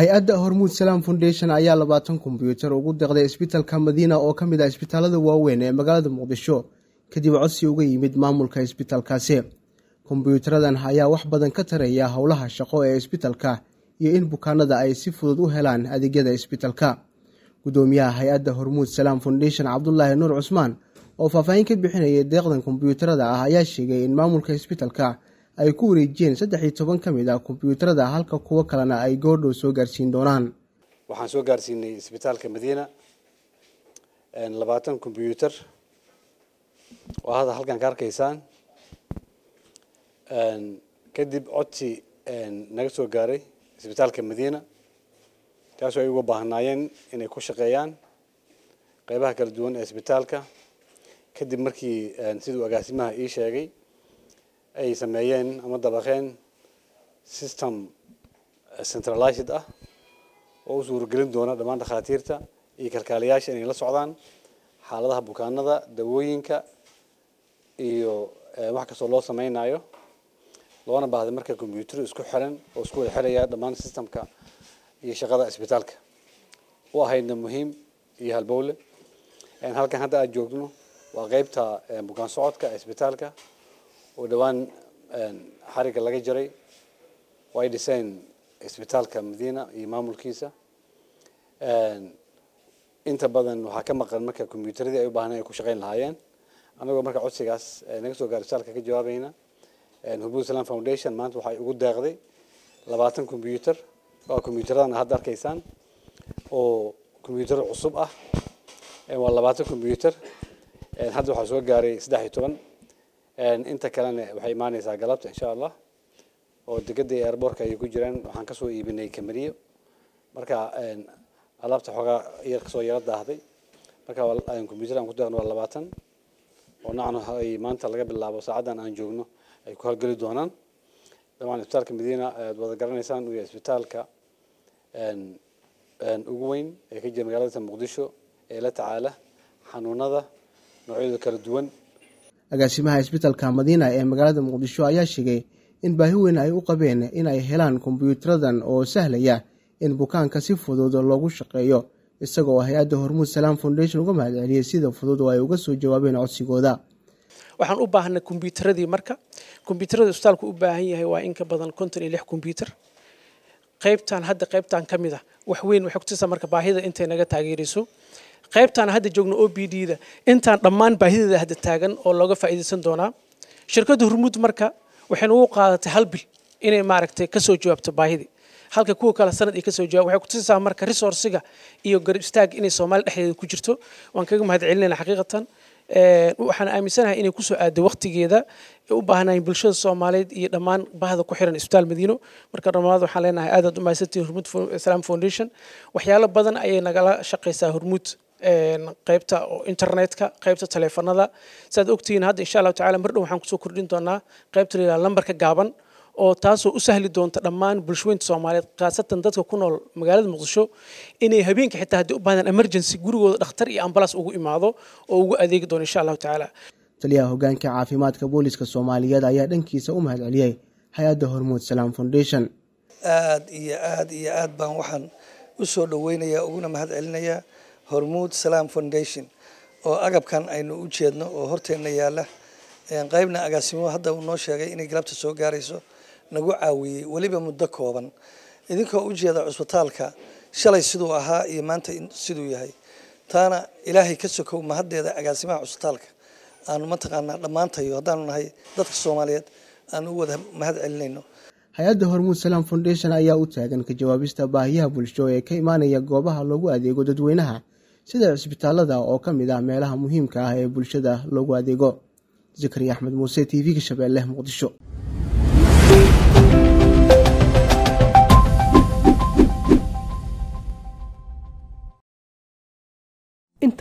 hay-adda hormuud salaam foundation ayaa labaatan kombyuutar ugu deeqday isbitalka madiina oo ka mid ah isbitaalada waaweyn ee magaalada muqdisho kadib codsi uga yimid maamulka isbitaalkaasi kombyuutaradan ayaa wax badan ka taraya howlaha shaqo ee isbitalka iyo in bukaanada ay si fudud u helaan adeegyada isbitalka gudoomiyaha hay-adda hormuud salaam foundation cabdulaahi nuur cusmaan oo faahfaahin ka bixinayay deeqdan kombyuutarada ah ayaa sheegay in maamulka isbitalka ay ku wareejiyeen saddex iyo toban ka mid ah kombyuutarada halka kuwo kalena ay goordhow soo gaarsiin doonaan waxaan soo gaarsiinay isbitaalka madiina labaatan kombyuutar oo hadda halkan ka arkaysaan kadib codsi naga soo gaaray isbitaalka madiina taasoo ay uga baahnaayeen inay ku shaqeeyaan qeybaha kala duwan ee isbitaalka kadib markii siduu agaasimaha ii sheegay ay sameeyeen ama dabaqeen system eh, centralized ah oo u suuragelin doona dhammaan dhakhaatiirta iyo kalkaaliyaasha inay la socdaan xaaladaha bukaanada dawooyinka iyo eh, wax kastoo loo sameynayo loona baahday marka combyuter isku xiran oo isku wada xiraya dhammaan systemka iyo shaqada isbitaalka u ahaydna muhiim iyo halbowle halkan hadda aad joogno waa qaybta eh, bukaan socodka isbitaalka uu dhowaan xarigga laga jaray oo ay isbitaalka madiina iyo maamulkiisa inta badan waxaa ka maqan marka kombyutaradii ay u baahna ay ku shaqayn lahaayeen anagoo marka codsigaas naga soo gaara saalka ka jawaabayna hubud islam foundation maanta waxay ugu deeqday labaatan combyuter oo combyutaradan hadda arkaysaan oo combyutaro cusub ah waa labaatan combyuter hadda waxaa soo gaaray saddex iyo toban inta kalena waxay imaaneysaa galabta insha allah oo degada iyo airbortka ku jiraan waxaan kasoo iibinay kamariyo marka alaabta xoogaa yar kasoo yaro daahday marka computer aan ku daarno waa labaatan oo nacna ay maanta laga bilaabo saacaddan aan joogno ay ku halgeli doonaan dabcan isbitaalka madiina aad wada garanaysaan uu yahay isbitaalka ugu weyn ee ka jira magaalada muqdisho ee la tacaala xanuunada noocyadu kala duwan agaasimaha isbitaalka madiina ee magaalada muqdisho ayaa sheegay in baahi weyn ay u qabeen inay helaan kombyuutaradan oo sahlaya in bukaanka si fudud loogu shaqeeyo isaga hay-adda hormuud salaam foundation uga mahad celiyey sida fudud oo ay uga soo jawaabeen codsigooda waxaan u baahanay kombyutaradii marka kombyutarada isbitaalku u baahan yahay waa in ka badan konton iyo lix kombyutar qaybtan hadda qaybtan ka mid ah wax weyn way xogtiisa marka baahida intay naga taageerayso qaybtan hadda joogno OBD da intan dhamaan baahidada hadda taagan oo laga faa'iideysan doona shirkadda hormuud marka waxaan ugu qaadatay hal bil inay maaragtay ka soo jawaabto baahida halka kuwa kale sanad ay ka soo jawaab waxay ku kutusaysaa marka resource-ga iyo garab istaag inay soomaali dhexdeeda ku jirto waan kaga mahadcelinayna xaqiiqatan Eh, waxaan aaminsanahay inay kusoo aadday wakhtigeeda u baahnayn bulshada soomaaliyeed iyo dhammaan bahda ku xiran isbitaal madiino marka dhammaad waxaan leenahay aad u mahadsantihin hormuud islam foundation waxyaalo badan ayay nagala shaqaysaa hormuud qaybta internetka qaybta taleefanada saaad ogtihiin hadda insha allahu tacala mar dhow waxaan kusoo kordhin doonaa qaybta la yidhaha lambarka gaaban oo taasoo u sahli doonta dhammaan bulshooyinta soomaaliyeed khaasatan dadka ku nool magaalada muqdisho inay habeenka xitaa haddii u baahdaan emergency gurigooda dhakhtar iyo ambalas ugu imaado oo ugu adeegi doono insha allahu tacaala taliyaha hoggaanka caafimaadka booliska soomaaliyeed ayaa dhankiisa u mahad celiyey hay-adda hormuud salaam foundation aad iyo aad iyo aad baan waxaan usoo soo dhoweynayaa uguna mahad celinayaa hormuud salaam foundation oo agabkan aynu u jeedno oo horteenna yaala qaybna agaasimo hadda uu noo sheegay inay galabta soo gaarayso nagu caawiyey weliba muddo kooban idinkoo ujeeda cusbitaalka shalay siduu ahaa iyo maanta siduu yahay taana ilaahay ka sokow mahaddeeda agaasimaha cusbitaalka aanu mataqaanaa dhammaantayo haddaanu nahay dadka soomaaliyeed aanu u wada mahad celinayno hay-adda hormuud salaam foundation ayaa u taagan ka jawaabista baahiyaha bulsho ee ka imaanaya goobaha loogu adeego dadweynaha sida cisbitaalada oo ka mid ah meelaha muhiimka ah ee bulshada loogu adeego zakariya axmed muuse t v ka shabeelle muqdisho